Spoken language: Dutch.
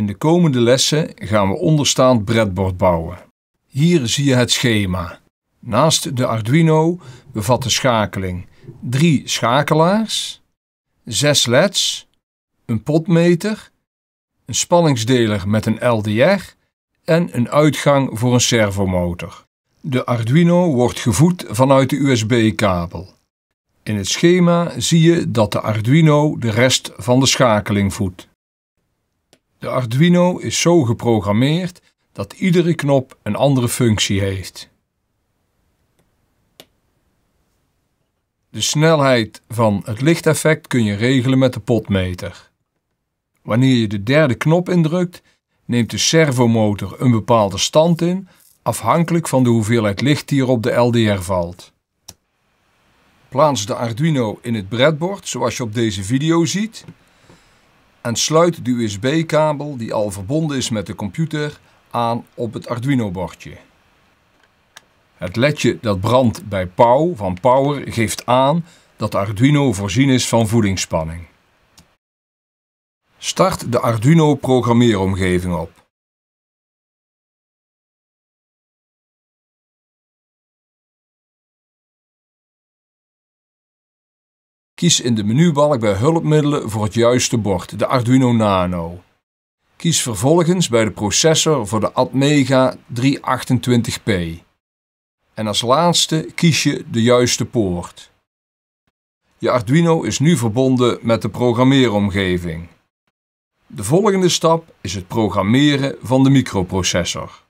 In de komende lessen gaan we onderstaand breadboard bouwen. Hier zie je het schema. Naast de Arduino bevat de schakeling 3 schakelaars, 6 LEDs, een potmeter, een spanningsdeler met een LDR en een uitgang voor een servomotor. De Arduino wordt gevoed vanuit de USB-kabel. In het schema zie je dat de Arduino de rest van de schakeling voedt. De Arduino is zo geprogrammeerd dat iedere knop een andere functie heeft. De snelheid van het lichteffect kun je regelen met de potmeter. Wanneer je de derde knop indrukt, neemt de servomotor een bepaalde stand in, afhankelijk van de hoeveelheid licht die er op de LDR valt. Plaats de Arduino in het breadboard, zoals je op deze video ziet, en sluit de USB-kabel die al verbonden is met de computer aan op het Arduino-bordje. Het ledje dat brandt bij POW van Power geeft aan dat de Arduino voorzien is van voedingsspanning. Start de Arduino programmeeromgeving op. Kies in de menubalk bij hulpmiddelen voor het juiste bord, de Arduino Nano. Kies vervolgens bij de processor voor de Atmega 328p. En als laatste kies je de juiste poort. Je Arduino is nu verbonden met de programmeeromgeving. De volgende stap is het programmeren van de microprocessor.